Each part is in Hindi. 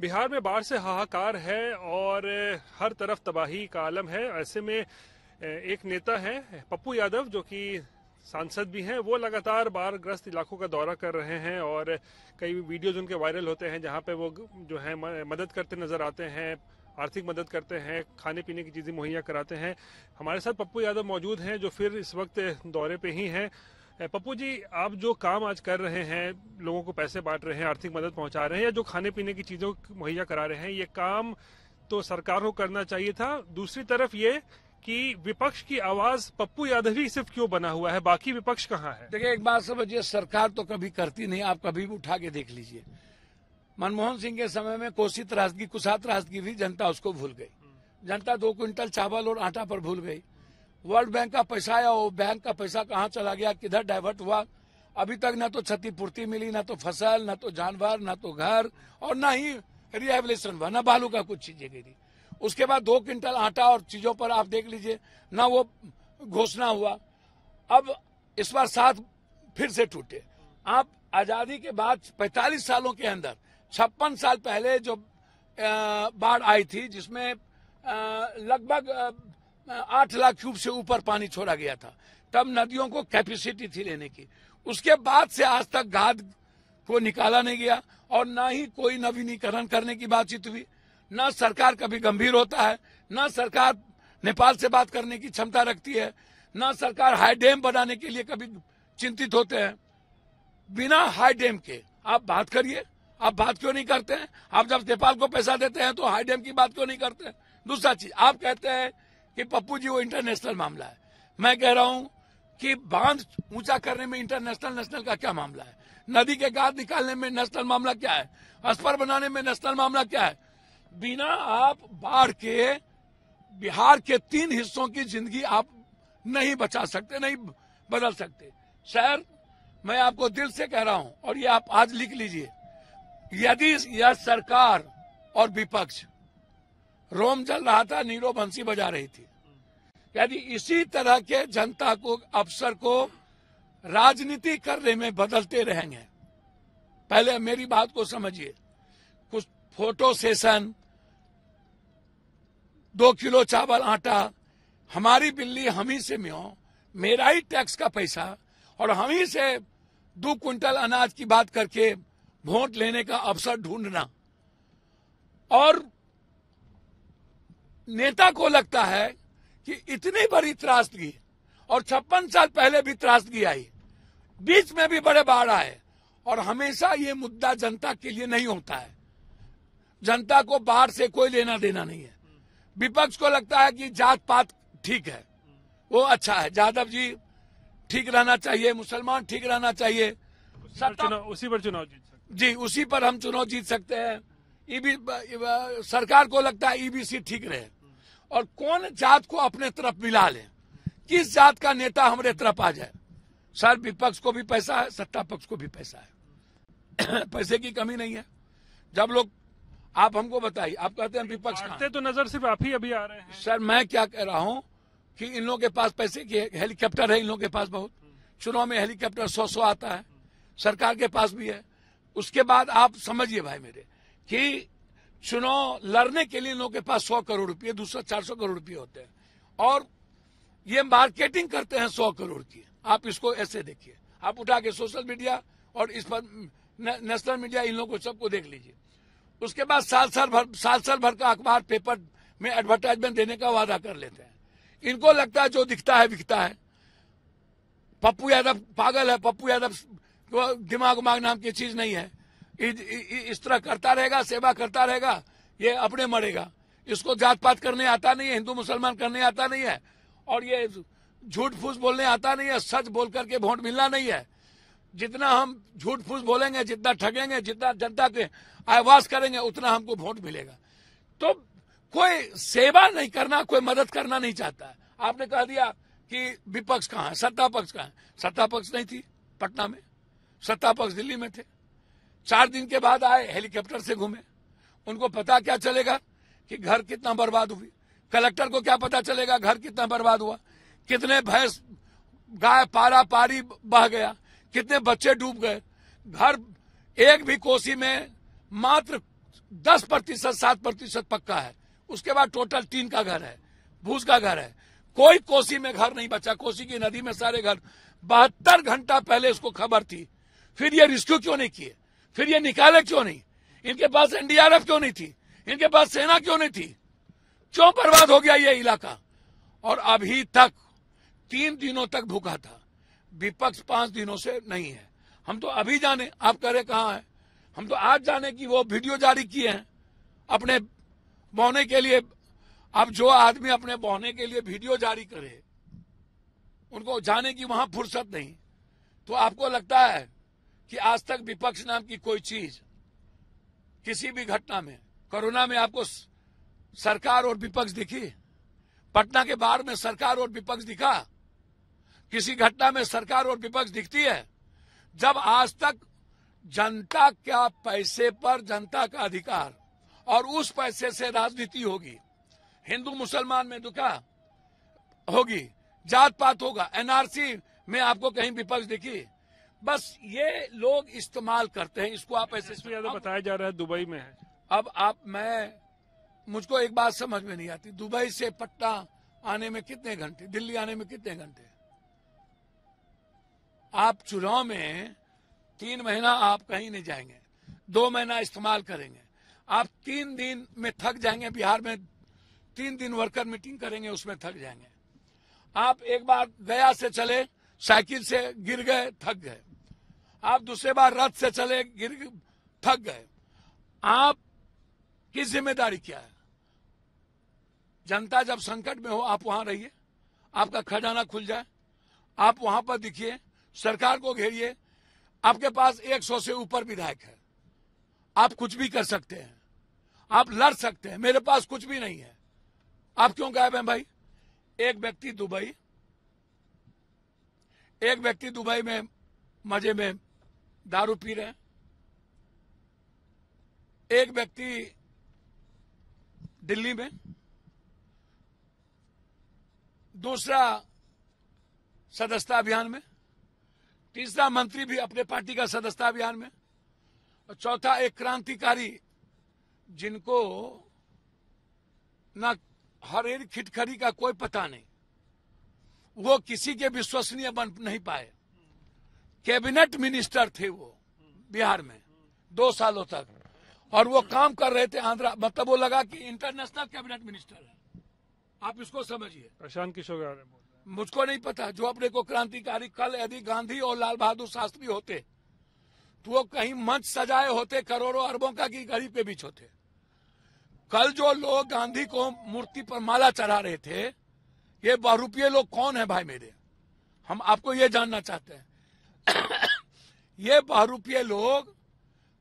बिहार में बाढ़ से हाहाकार है और हर तरफ तबाही का आलम है ऐसे में एक नेता है पप्पू यादव जो कि सांसद भी हैं वो लगातार बाढ़ ग्रस्त इलाकों का दौरा कर रहे हैं और कई वीडियोज उनके वायरल होते हैं जहां पे वो जो है मदद करते नजर आते हैं आर्थिक मदद करते हैं खाने पीने की चीज़ें मुहैया कराते हैं हमारे साथ पप्पू यादव मौजूद हैं जो फिर इस वक्त दौरे पे ही हैं पप्पू जी आप जो काम आज कर रहे हैं लोगों को पैसे बांट रहे हैं आर्थिक मदद पहुंचा रहे हैं या जो खाने पीने की चीजों मुहैया करा रहे हैं ये काम तो सरकार को करना चाहिए था दूसरी तरफ ये कि विपक्ष की आवाज पप्पू यादव ही सिर्फ क्यों बना हुआ है बाकी विपक्ष कहाँ है देखिए एक बात समझिए सरकार तो कभी करती नहीं आप कभी भी उठा के देख लीजिए मनमोहन सिंह के समय में कोशित राजगी कुशात राजगी भी जनता उसको भूल गई हम्म। जनता दो क्विंटल चावल और आटा पर भूल गई वर्ल्ड बैंक का पैसा आया वो बैंक का पैसा कहाँ चला गया किधर डाइवर्ट हुआ अभी तक ना तो क्षतिपूर्ति मिली ना तो फसल ना तो जानवर ना तो घर और ना ही रिहेबलेशन हुआ ना बालू का कुछ चीजें गिरी उसके बाद दो क्विंटल आटा और चीजों पर आप देख लीजिए ना वो घोषणा हुआ अब इस बार साथ फिर से टूटे आप आजादी के बाद 45 सालों के अंदर छप्पन साल पहले जो बाढ़ आई थी जिसमें लगभग आठ लाख क्यूब से ऊपर पानी छोड़ा गया था तब नदियों को कैपेसिटी थी लेने की उसके बाद से आज तक गाद को निकाला नहीं गया और ना ही कोई नवीनीकरण करने की बातचीत हुई ना सरकार कभी गंभीर होता है ना सरकार नेपाल से बात करने की क्षमता रखती है ना सरकार हाई डैम बनाने के लिए कभी चिंतित होते हैं बिना हाई डैम के आप बात करिए आप बात क्यों नहीं करते हैं आप जब नेपाल को पैसा देते हैं तो हाई डैम की बात क्यों नहीं करते दूसरा चीज आप कहते हैं कि पप्पू जी वो इंटरनेशनल मामला है मैं कह रहा हूं कि बांध ऊंचा करने में इंटरनेशनल नेशनल का क्या मामला है नदी के गाद निकालने में नेशनल मामला क्या है अस्पर बनाने में नेशनल मामला क्या है बिना आप बाढ़ के बिहार के तीन हिस्सों की जिंदगी आप नहीं बचा सकते नहीं बदल सकते सर मैं आपको दिल से कह रहा हूं और ये आप आज लिख लीजिए यदि यह सरकार और विपक्ष रोम जल रहा था नीरो बंसी बजा रही थी यदि इसी तरह के जनता को अफसर को राजनीति करने में बदलते रहेंगे पहले मेरी बात को समझिए कुछ फोटो सेशन दो किलो चावल आटा हमारी बिल्ली हम ही से म्यो मेरा ही टैक्स का पैसा और हम ही से दो क्विंटल अनाज की बात करके वोट लेने का अवसर ढूंढना और नेता को लगता है कि इतनी बड़ी त्रासदगी और छप्पन साल पहले भी त्रासदगी आई बीच में भी बड़े बाढ़ आए और हमेशा ये मुद्दा जनता के लिए नहीं होता है जनता को बाढ़ से कोई लेना देना नहीं है विपक्ष को लगता है कि जात पात ठीक है वो अच्छा है जादव जी ठीक रहना चाहिए मुसलमान ठीक रहना चाहिए उसी पर चुनाव, उसी पर चुनाव जीत सकते जी उसी पर हम चुनाव जीत सकते हैं ईबी सरकार को लगता है ईबीसी ठीक रहे और कौन जात को अपने तरफ मिला ले किस जात का नेता हमारे तरफ आ जाए सर विपक्ष को भी पैसा है सत्ता पक्ष को भी पैसा है पैसे की कमी नहीं है जब लोग आप हमको बताइए आप कहते हैं विपक्ष तो नजर सिर्फ आप ही अभी आ रहे हैं सर मैं क्या कह रहा हूँ कि इन लोगों के पास पैसे की हेलीकॉप्टर है इन लोगों के पास बहुत चुनाव में हेलीकॉप्टर सौ सौ आता है सरकार के पास भी है उसके बाद आप समझिए भाई मेरे कि चुनाव लड़ने के लिए लोगों के पास सौ करोड़ रुपये दूसरा चार सौ करोड़ रुपये होते हैं और ये मार्केटिंग करते हैं सौ करोड़ की आप इसको ऐसे देखिए आप उठा के सोशल मीडिया और इस पर नेशनल मीडिया इन लोगों को सबको देख लीजिए उसके बाद साल साल भर साल साल भर का अखबार पेपर में एडवर्टाइजमेंट देने का वादा कर लेते हैं इनको लगता है जो दिखता है बिकता है पप्पू यादव पागल है पप्पू यादव दिमाग उमाग नाम की चीज नहीं है इस तरह करता रहेगा सेवा करता रहेगा ये अपने मरेगा इसको जात पात करने आता नहीं है हिंदू मुसलमान करने आता नहीं है और ये झूठ फूस बोलने आता नहीं है सच बोल करके वोट मिलना नहीं है जितना हम झूठ फूस बोलेंगे जितना ठगेंगे जितना जनता के आवास करेंगे उतना हमको वोट मिलेगा तो कोई सेवा नहीं करना कोई मदद करना नहीं चाहता है आपने कह दिया कि विपक्ष कहाँ है सत्ता पक्ष कहाँ है सत्ता पक्ष नहीं थी पटना में सत्ता पक्ष दिल्ली में थे चार दिन के बाद आए हेलीकॉप्टर से घूमे उनको पता क्या चलेगा कि घर कितना बर्बाद हुई कलेक्टर को क्या पता चलेगा घर कितना बर्बाद हुआ कितने भैंस गाय पारा पारी बह गया कितने बच्चे डूब गए घर एक भी कोसी में मात्र दस प्रतिशत सात प्रतिशत पक्का है उसके बाद टोटल तीन का घर है भूस का घर है कोई कोसी में घर नहीं बचा कोसी की नदी में सारे घर बहत्तर घंटा पहले उसको खबर थी फिर ये रेस्क्यू क्यों नहीं किए फिर ये निकाले क्यों नहीं इनके पास एनडीआरएफ क्यों नहीं थी इनके पास सेना क्यों नहीं थी क्यों बर्बाद हो गया ये इलाका और अभी तक तीन दिनों तक भूखा था विपक्ष पांच दिनों से नहीं है हम तो अभी जाने आप कह रहे है हम तो आज जाने की वो वीडियो जारी किए हैं अपने बोने के लिए अब जो आदमी अपने बोने के लिए वीडियो जारी करे उनको जाने की वहां फुर्सत नहीं तो आपको लगता है कि आज तक विपक्ष नाम की कोई चीज किसी भी घटना में कोरोना में आपको सरकार और विपक्ष दिखी पटना के बाहर में सरकार और विपक्ष दिखा किसी घटना में सरकार और विपक्ष दिखती है जब आज तक जनता का पैसे पर जनता का अधिकार और उस पैसे से राजनीति होगी हिंदू मुसलमान में दुखा होगी जात पात होगा एनआरसी में आपको कहीं विपक्ष दिखी बस ये लोग इस्तेमाल करते हैं इसको आप ऐसे बताया जा रहा है दुबई में है अब आप मैं मुझको एक बात समझ में नहीं आती दुबई से पटना आने में कितने घंटे दिल्ली आने में कितने घंटे आप चुनाव में तीन महीना आप कहीं नहीं जाएंगे दो महीना इस्तेमाल करेंगे आप तीन दिन में थक जाएंगे बिहार में तीन दिन वर्कर मीटिंग करेंगे उसमें थक जाएंगे आप एक बार गया से चले साइकिल से गिर गए थक गए आप दूसरे बार रथ से चले गिर थक गए आप की जिम्मेदारी क्या है जनता जब संकट में हो आप वहां रहिए आपका खजाना खुल जाए आप वहां पर दिखिए सरकार को घेरिए आपके पास 100 से ऊपर विधायक है आप कुछ भी कर सकते हैं आप लड़ सकते हैं मेरे पास कुछ भी नहीं है आप क्यों गायब हैं भाई एक व्यक्ति दुबई एक व्यक्ति दुबई में मजे में दारू पी रहे हैं एक व्यक्ति दिल्ली में दूसरा सदस्यता अभियान में तीसरा मंत्री भी अपने पार्टी का सदस्यता अभियान में और चौथा एक क्रांतिकारी जिनको ना हरेर खिटखड़ी का कोई पता नहीं वो किसी के विश्वसनीय बन नहीं पाए कैबिनेट मिनिस्टर थे वो बिहार में दो सालों तक और वो काम कर रहे थे आंध्रा मतलब वो लगा कि इंटरनेशनल कैबिनेट मिनिस्टर है आप इसको समझिए प्रशांत किशोर मुझको नहीं पता जो अपने को क्रांतिकारी कल यदि गांधी और लाल बहादुर शास्त्री होते तो वो कहीं मंच सजाए होते करोड़ों अरबों का की गरीब के बीच होते कल जो लोग गांधी को मूर्ति पर माला चढ़ा रहे थे ये बहुरूपीय लोग कौन है भाई मेरे हम आपको ये जानना चाहते हैं ये बहुरूपीय लोग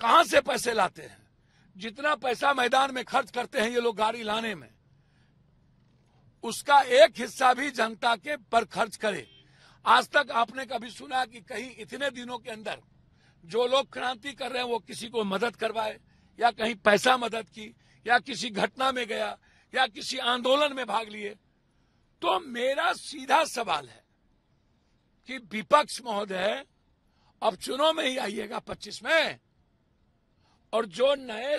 कहां से पैसे लाते हैं जितना पैसा मैदान में खर्च करते हैं ये लोग गाड़ी लाने में उसका एक हिस्सा भी जनता के पर खर्च करे आज तक आपने कभी सुना कि कहीं इतने दिनों के अंदर जो लोग क्रांति कर रहे हैं वो किसी को मदद करवाए या कहीं पैसा मदद की या किसी घटना में गया या किसी आंदोलन में भाग लिए तो मेरा सीधा सवाल है कि विपक्ष महोदय अब चुनाव में ही आइएगा 25 में और जो नए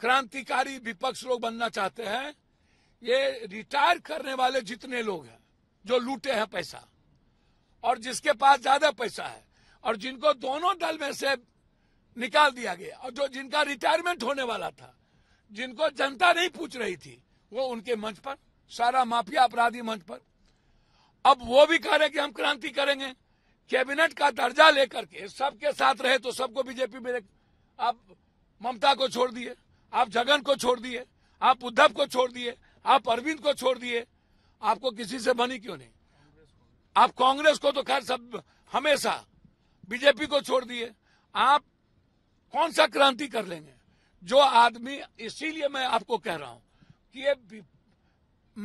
क्रांतिकारी विपक्ष लोग बनना चाहते हैं ये रिटायर करने वाले जितने लोग हैं जो लूटे हैं पैसा और जिसके पास ज्यादा पैसा है और जिनको दोनों दल में से निकाल दिया गया और जो जिनका रिटायरमेंट होने वाला था जिनको जनता नहीं पूछ रही थी वो उनके मंच पर सारा माफिया अपराधी मंच पर अब वो भी कह रहे कि हम क्रांति करेंगे कैबिनेट का दर्जा लेकर के सबके साथ रहे तो सबको बीजेपी में आप ममता को छोड़ दिए आप जगन को छोड़ दिए आप उद्धव को छोड़ दिए आप अरविंद को छोड़ दिए आपको किसी से बनी क्यों नहीं आप कांग्रेस को तो खैर सब हमेशा बीजेपी को छोड़ दिए आप कौन सा क्रांति कर लेंगे जो आदमी इसीलिए मैं आपको कह रहा हूं कि ये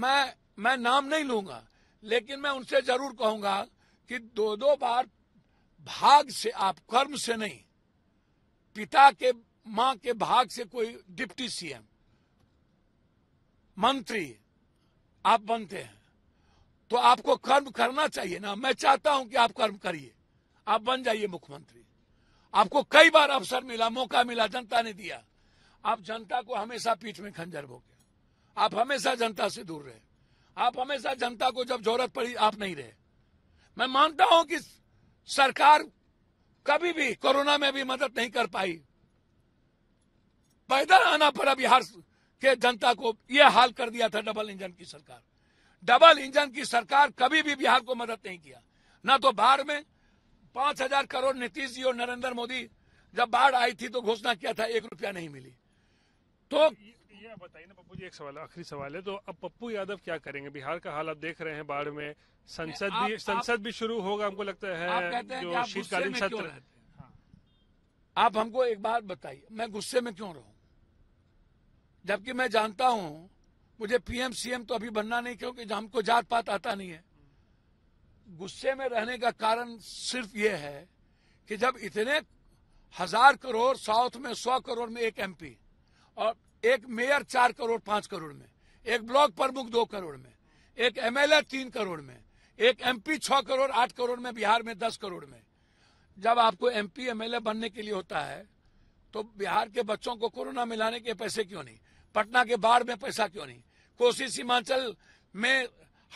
मैं मैं नाम नहीं लूंगा लेकिन मैं उनसे जरूर कहूंगा कि दो दो बार भाग से आप कर्म से नहीं पिता के मां के भाग से कोई डिप्टी सीएम मंत्री आप बनते हैं तो आपको कर्म करना चाहिए ना मैं चाहता हूं कि आप कर्म करिए आप बन जाइए मुख्यमंत्री आपको कई बार अवसर मिला मौका मिला जनता ने दिया आप जनता को हमेशा पीठ में खंजर भोगे आप हमेशा जनता से दूर रहे आप हमेशा जनता को जब जरूरत पड़ी आप नहीं रहे मैं मानता हूं कि सरकार कभी भी कोरोना में भी मदद नहीं कर पाई पैदल आना पड़ा बिहार के जनता को यह हाल कर दिया था डबल इंजन की सरकार डबल इंजन की सरकार कभी भी बिहार को मदद नहीं किया ना तो बाढ़ में पांच हजार करोड़ नीतीश जी और नरेंद्र मोदी जब बाढ़ आई थी तो घोषणा किया था एक रुपया नहीं मिली तो जी आप बताइए ना पप्पू जी एक सवाल आखिरी सवाल है तो अब पप्पू यादव क्या करेंगे बिहार का हाल आप देख रहे हैं बाढ़ में संसद भी संसद भी शुरू होगा हमको लगता है जो शीतकालीन सत्र हाँ। आप हमको एक बात बताइए मैं गुस्से में क्यों रहूं जबकि मैं जानता हूं मुझे पीएम सीएम तो अभी बनना नहीं क्योंकि हमको जात पात आता नहीं है गुस्से में रहने का कारण सिर्फ ये है कि जब इतने हजार करोड़ साउथ में सौ करोड़ में एक एमपी और एक मेयर चार करोड़ पांच करोड़ में एक ब्लॉक प्रमुख दो करोड़ में एक एमएलए तीन करोड़ में एक एमपी छह करोड़ आठ करोड़ में बिहार में दस करोड़ में जब आपको एमपी एमएलए बनने के लिए होता है तो बिहार के बच्चों को कोरोना मिलाने के पैसे क्यों नहीं पटना के बाढ़ में पैसा क्यों नहीं कोसी सीमांचल में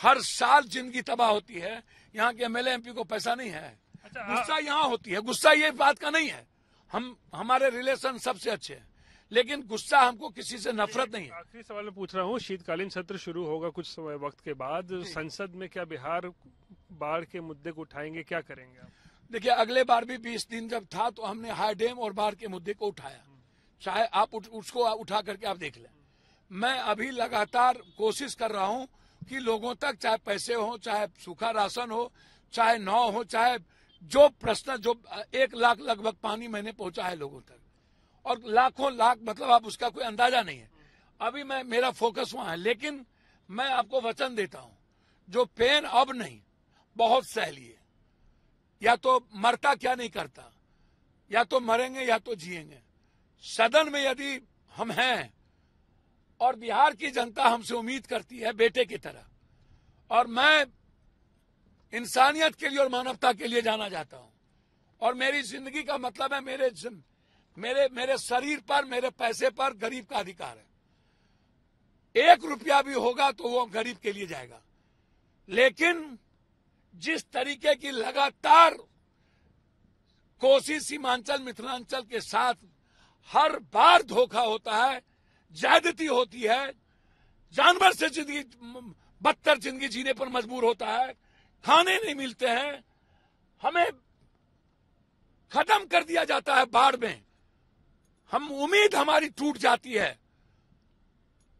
हर साल जिंदगी तबाह होती है यहाँ के एमएलए एमपी को पैसा नहीं है अच्छा, गुस्सा हाँ। यहाँ होती है गुस्सा ये बात का नहीं है हम हमारे रिलेशन सबसे अच्छे हैं लेकिन गुस्सा हमको किसी से नफरत नहीं है आखिरी सवाल मैं पूछ रहा हूँ शीतकालीन सत्र शुरू होगा कुछ समय वक्त के बाद संसद में क्या बिहार बाढ़ के मुद्दे को उठाएंगे क्या करेंगे देखिए अगले बार भी बीस दिन जब था तो हमने हाई डैम और बाढ़ के मुद्दे को उठाया चाहे आप उठ, उसको उठा करके आप देख लें मैं अभी लगातार कोशिश कर रहा हूँ कि लोगों तक चाहे पैसे हो चाहे सूखा राशन हो चाहे नाव हो चाहे जो प्रश्न जो एक लाख लगभग पानी मैंने पहुंचा है लोगों तक और लाखों लाख मतलब आप उसका कोई अंदाजा नहीं है अभी मैं मेरा फोकस वहां है लेकिन मैं आपको वचन देता हूं जो पेन अब नहीं बहुत सह या तो मरता क्या नहीं करता या तो मरेंगे या तो जिएंगे सदन में यदि हम हैं और बिहार की जनता हमसे उम्मीद करती है बेटे की तरह और मैं इंसानियत के लिए और मानवता के लिए जाना जाता हूं और मेरी जिंदगी का मतलब है मेरे मेरे मेरे शरीर पर मेरे पैसे पर गरीब का अधिकार है एक रुपया भी होगा तो वो गरीब के लिए जाएगा लेकिन जिस तरीके की लगातार कोसी सीमांचल मिथिलांचल के साथ हर बार धोखा होता है ज्यादती होती है जानवर से जिंदगी बदतर जिंदगी जीने पर मजबूर होता है खाने नहीं मिलते हैं हमें खत्म कर दिया जाता है बाढ़ में हम उम्मीद हमारी टूट जाती है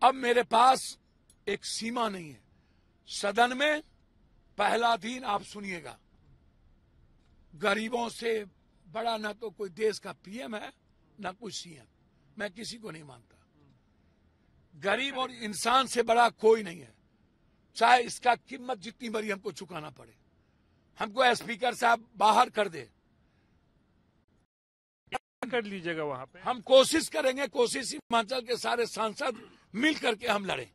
अब मेरे पास एक सीमा नहीं है सदन में पहला दिन आप सुनिएगा गरीबों से बड़ा ना तो कोई देश का पीएम है ना कोई सीएम मैं किसी को नहीं मानता गरीब और इंसान से बड़ा कोई नहीं है चाहे इसका कीमत जितनी बड़ी हमको चुकाना पड़े हमको स्पीकर साहब बाहर कर दे कर लीजिएगा वहाँ पे हम कोशिश करेंगे कोशिश हिमाचल के सारे सांसद मिल करके हम लड़े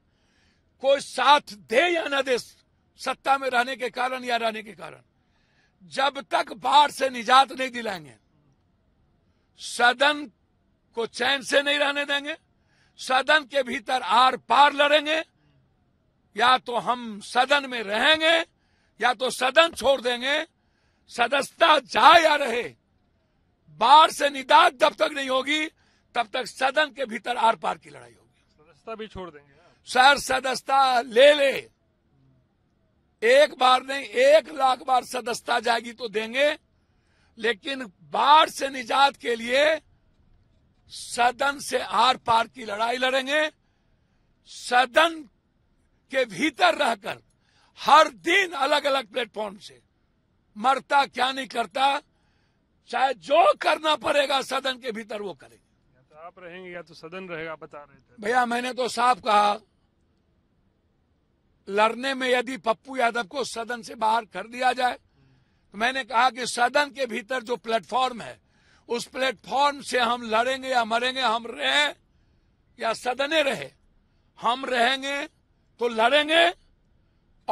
कोई साथ दे या न दे सत्ता में रहने के कारण या रहने के कारण जब तक बाढ़ से निजात नहीं दिलाएंगे सदन को चैन से नहीं रहने देंगे सदन के भीतर आर पार लड़ेंगे या तो हम सदन में रहेंगे या तो सदन छोड़ देंगे सदस्यता जा या रहे बाहर से निदात जब तक नहीं होगी तब तक सदन के भीतर आर पार की लड़ाई होगी सदस्यता भी छोड़ देंगे सर सदस्यता ले ले एक बार नहीं एक लाख बार सदस्यता जाएगी तो देंगे लेकिन बाढ़ से निजात के लिए सदन से आर पार की लड़ाई लड़ेंगे सदन के भीतर रहकर हर दिन अलग अलग प्लेटफॉर्म से मरता क्या नहीं करता चाहे जो करना पड़ेगा सदन के भीतर वो करेंगे या तो आप रहेंगे या तो सदन रहेगा बता रहे थे भैया मैंने तो साफ कहा लड़ने में यदि पप्पू यादव को सदन से बाहर कर दिया जाए तो मैंने कहा कि सदन के भीतर जो प्लेटफॉर्म है उस प्लेटफॉर्म से हम लड़ेंगे या मरेंगे हम रहे या सदने रहे हम रहेंगे तो लड़ेंगे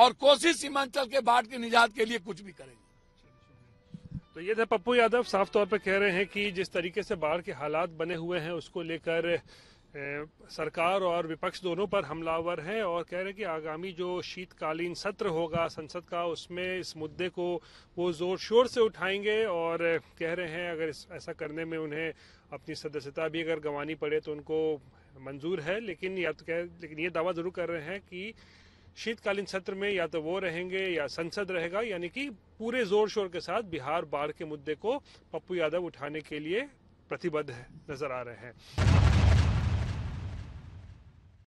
और कोशिश सीमांचल के बाढ़ के निजात के लिए कुछ भी करेंगे तो ये थे पप्पू यादव साफ तौर पर कह रहे हैं कि जिस तरीके से बाढ़ के हालात बने हुए हैं उसको लेकर सरकार और विपक्ष दोनों पर हमलावर हैं और कह रहे हैं कि आगामी जो शीतकालीन सत्र होगा संसद का उसमें इस मुद्दे को वो जोर शोर से उठाएंगे और कह रहे हैं अगर ऐसा करने में उन्हें अपनी सदस्यता भी अगर गंवानी पड़े तो उनको मंजूर है लेकिन या तो कह लेकिन ये दावा जरूर कर रहे हैं कि शीतकालीन सत्र में या तो वो रहेंगे या संसद रहेगा यानी कि पूरे जोर शोर के साथ बिहार बाढ़ के मुद्दे को पप्पू यादव उठाने के लिए प्रतिबद्ध नजर आ रहे हैं